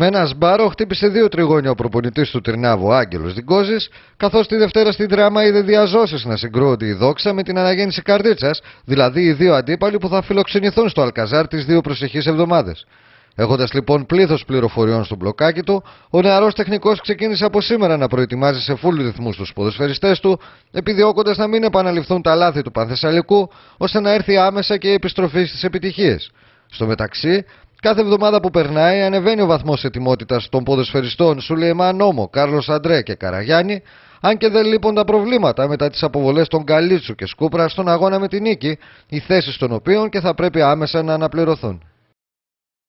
Με ένα σμπάρο χτύπησε δύο τριγώνια ο προπονητής του Τρινάβου Άγγελο Δικόζη, καθώς τη Δευτέρα στην δράμα είδε διαζώσεις να συγκρούονται η δόξα με την αναγέννηση καρδίτσας, δηλαδή οι δύο αντίπαλοι που θα φιλοξενηθούν στο Αλκαζάρ τις δύο προσεχείς εβδομάδες. Έχοντας λοιπόν πλήθος πληροφοριών στο μπλοκάκι του, ο νεαρός τεχνικός ξεκίνησε από σήμερα να προετοιμάζει σε φούλου ρυθμούς τους ποδοσφαιριστές του, επιδιώκοντας να μην επαναληφθούν τα λάθη του Πανθεσσαλικού, ώστε να έρθει άμεσα και η επιστροφή στις επιτυχίες. Στο μεταξύ, Κάθε εβδομάδα που περνάει ανεβαίνει ο βαθμός ετοιμότητας των ποδοσφαιριστών Σουλεϊμάν Νόμο, Κάρλος Αντρέ και Καραγιάννη, αν και δεν λείπουν τα προβλήματα μετά τις αποβολές των Καλίτσου και Σκούπρα στον αγώνα με την νίκη, οι θέσεις των οποίων και θα πρέπει άμεσα να αναπληρωθούν.